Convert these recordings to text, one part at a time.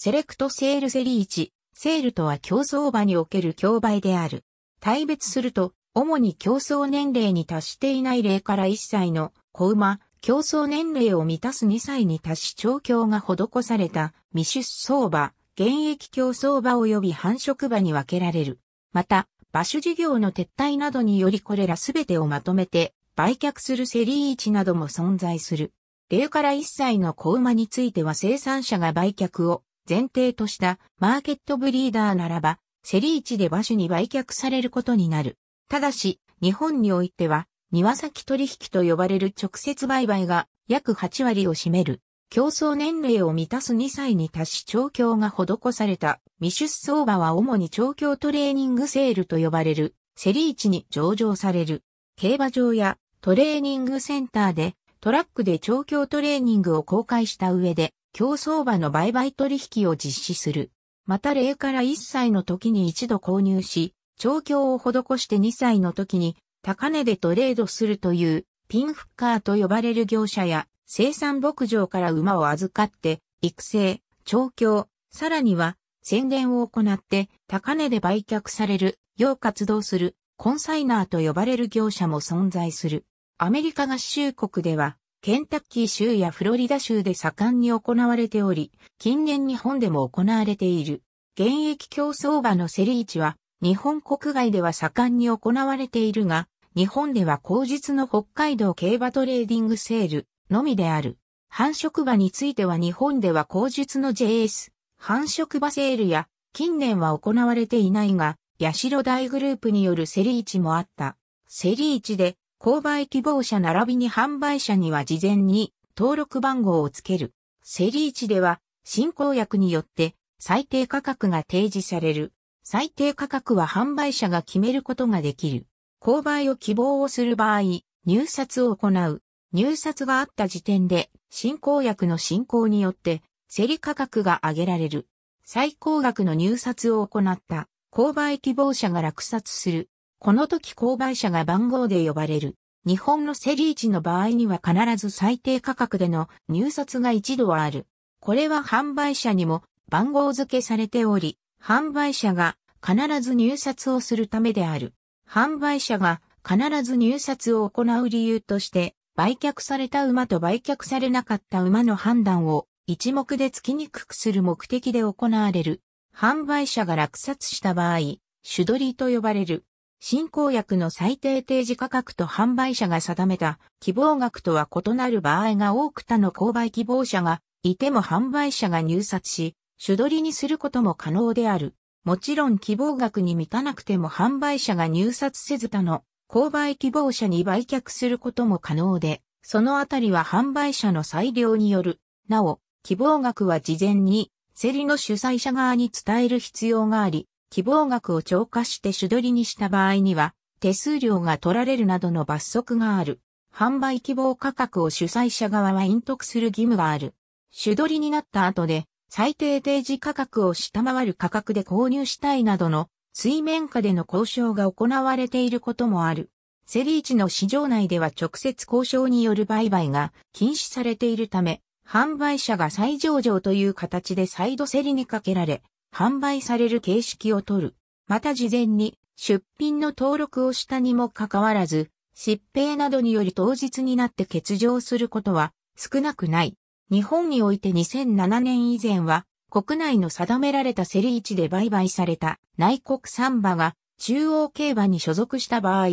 セレクトセールセリーチ、セールとは競争場における競売である。対別すると、主に競争年齢に達していない例から1歳の子馬、競争年齢を満たす2歳に達し調教が施された未出走馬、現役競争馬及び繁殖馬に分けられる。また、馬所、事業の撤退などによりこれらすべてをまとめて売却するセリーチなども存在する。例から1歳の子馬については生産者が売却を前提としたマーケットブリーダーならば、セリーチで馬種に売却されることになる。ただし、日本においては、庭先取引と呼ばれる直接売買が約8割を占める。競争年齢を満たす2歳に達し調教が施された未出走馬は主に調教トレーニングセールと呼ばれるセリーチに上場される。競馬場やトレーニングセンターでトラックで調教トレーニングを公開した上で競争馬の売買取引を実施する。また例から1歳の時に一度購入し、調教を施して2歳の時に高値でトレードするというピンフッカーと呼ばれる業者や生産牧場から馬を預かって育成、調教、さらには宣伝を行って高値で売却されるよう活動するコンサイナーと呼ばれる業者も存在する。アメリカ合衆国ではケンタッキー州やフロリダ州で盛んに行われており、近年日本でも行われている。現役競走馬の競りチは、日本国外では盛んに行われているが、日本では後日の北海道競馬トレーディングセールのみである。繁殖馬については日本では後日の JS、繁殖馬セールや、近年は行われていないが、八代大グループによるセリーチもあった。セリーチで購買希望者並びに販売者には事前に登録番号をつける。セリー置では、進行薬によって最低価格が提示される。最低価格は販売者が決めることができる。購買を希望をする場合、入札を行う。入札があった時点で、進行薬の進行によって、競り価格が上げられる。最高額の入札を行った、購買希望者が落札する。この時購買者が番号で呼ばれる。日本のセリーチの場合には必ず最低価格での入札が一度ある。これは販売者にも番号付けされており、販売者が必ず入札をするためである。販売者が必ず入札を行う理由として、売却された馬と売却されなかった馬の判断を一目でつきにくくする目的で行われる。販売者が落札した場合、手取りと呼ばれる。新公約の最低提示価格と販売者が定めた希望額とは異なる場合が多く他の購買希望者がいても販売者が入札し、主取りにすることも可能である。もちろん希望額に満たなくても販売者が入札せず他の購買希望者に売却することも可能で、そのあたりは販売者の裁量による。なお、希望額は事前に競りの主催者側に伝える必要があり、希望額を超過して主取りにした場合には、手数料が取られるなどの罰則がある。販売希望価格を主催者側は隠匿する義務がある。主取りになった後で、最低提示価格を下回る価格で購入したいなどの水面下での交渉が行われていることもある。セリーチの市場内では直接交渉による売買が禁止されているため、販売者が再上場という形で再度競セリにかけられ、販売される形式をとる。また事前に出品の登録をしたにもかかわらず、疾病などにより当日になって欠場することは少なくない。日本において2007年以前は国内の定められたセリ置で売買された内国産馬が中央競馬に所属した場合、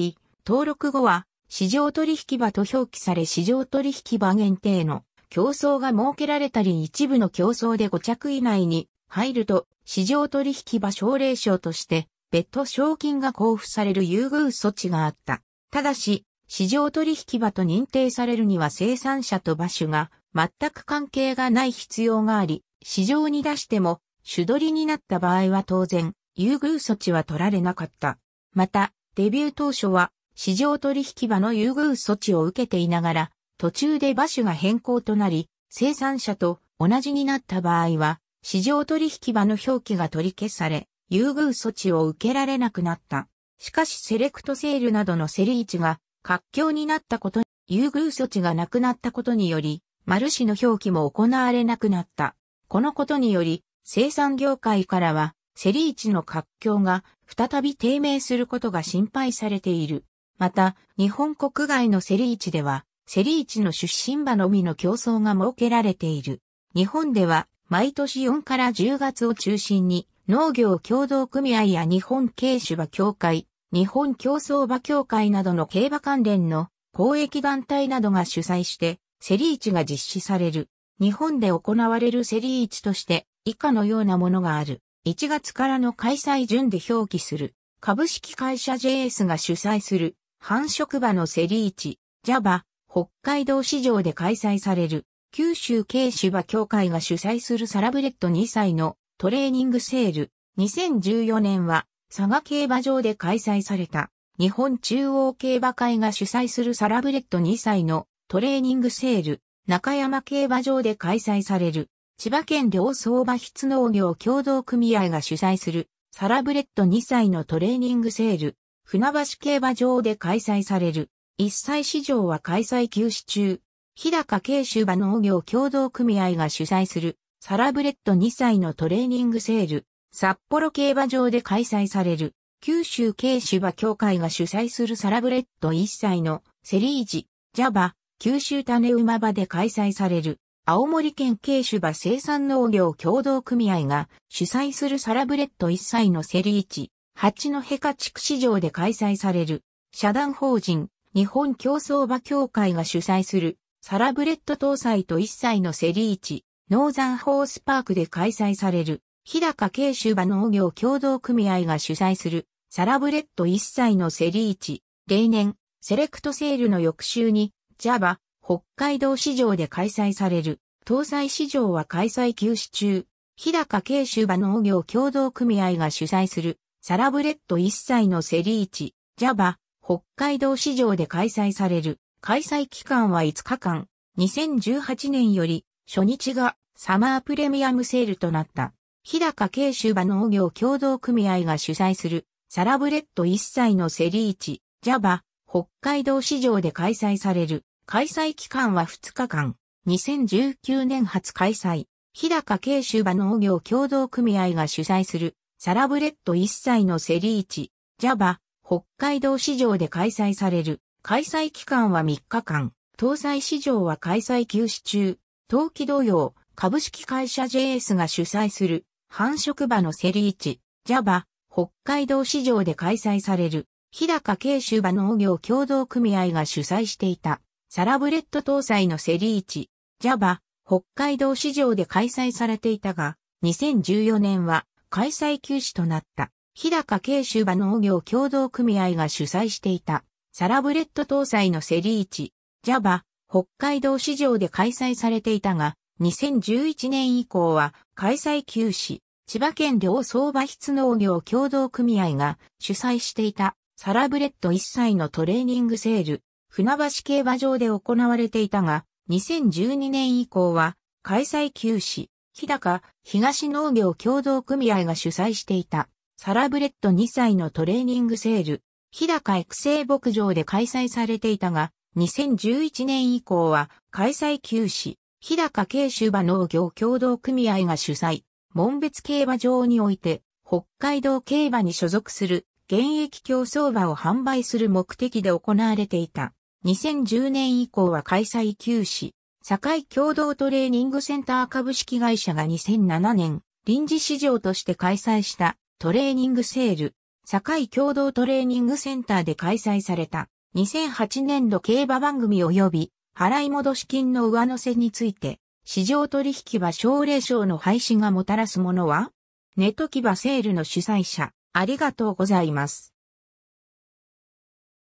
登録後は市場取引場と表記され市場取引場限定の競争が設けられたり一部の競争で5着以内に入ると、市場取引場奨励賞として、別途賞金が交付される優遇措置があった。ただし、市場取引場と認定されるには生産者と場所が全く関係がない必要があり、市場に出しても、手取りになった場合は当然、優遇措置は取られなかった。また、デビュー当初は、市場取引場の優遇措置を受けていながら、途中で場所が変更となり、生産者と同じになった場合は、市場取引場の表記が取り消され、優遇措置を受けられなくなった。しかしセレクトセールなどのセリ市が活況になったこと、優遇措置がなくなったことにより、マルシの表記も行われなくなった。このことにより、生産業界からは、セリーチの活況が再び低迷することが心配されている。また、日本国外のセリ市では、セリ市の出身場のみの競争が設けられている。日本では、毎年4から10月を中心に、農業協同組合や日本軽種馬協会、日本競争馬協会などの競馬関連の公益団体などが主催して、セリーチが実施される。日本で行われるセリーチとして、以下のようなものがある。1月からの開催順で表記する。株式会社 JS が主催する繁殖馬のセリーチ、ジャバ、北海道市場で開催される。九州軽芝協会が主催するサラブレッド2歳のトレーニングセール。2014年は佐賀競馬場で開催された日本中央競馬会が主催するサラブレッド2歳のトレーニングセール。中山競馬場で開催される千葉県両相馬筆農業協同組合が主催するサラブレッド2歳のトレーニングセール。船橋競馬場で開催される。1歳市場は開催休止中。日高慶州場農業協同組合が主催するサラブレッド2歳のトレーニングセール、札幌競馬場で開催される九州慶州場協会が主催するサラブレッド1歳のセリージ、ジャバ、九州種馬場で開催される青森県慶州場生産農業協同組合が主催するサラブレッド1歳のセリージ、八戸家地区市場で開催される社団法人日本競争場協会が主催するサラブレッド搭載と一切のセリーチ、ノーザンホースパークで開催される、日高慶州場農業協同組合が主催する、サラブレッド一切のセリーチ、例年、セレクトセールの翌週に、JAVA、北海道市場で開催される、搭載市場は開催休止中、日高慶州場農業協同組合が主催する、サラブレッド一切のセリーチ、JAVA、北海道市場で開催される、開催期間は5日間、2018年より初日がサマープレミアムセールとなった。日高慶州場農業協同組合が主催するサラブレッド一切のセリーチ、ジャバ、北海道市場で開催される。開催期間は2日間。2019年初開催。日高慶州場農業協同組合が主催するサラブレッド一切のセリーチ、ジャバ、北海道市場で開催される。開催期間は3日間。搭載市場は開催休止中。冬季同様、株式会社 JS が主催する繁殖場のセリーチ、JAVA、北海道市場で開催される、日高慶州場農業協同組合が主催していた、サラブレッド搭載のセリーチ、JAVA、北海道市場で開催されていたが、2014年は開催休止となった、日高慶州場農業協同組合が主催していた、サラブレッド搭載のセリーチ、ジャバ、北海道市場で開催されていたが、2011年以降は開催休止、千葉県両相場室農業協同組合が主催していたサラブレッド1歳のトレーニングセール、船橋競馬場で行われていたが、2012年以降は開催休止、日高東農業協同組合が主催していたサラブレッド2歳のトレーニングセール、日高育成牧場で開催されていたが、2011年以降は開催休止、日高慶州馬農業協同組合が主催、門別競馬場において、北海道競馬に所属する現役競走馬を販売する目的で行われていた。2010年以降は開催休止。堺共同トレーニングセンター株式会社が2007年、臨時市場として開催したトレーニングセール、堺共同トレーニングセンターで開催された2008年度競馬番組及び払い戻し金の上乗せについて、市場取引は奨励賞の廃止がもたらすものはネットキバセールの主催者、ありがとうございます。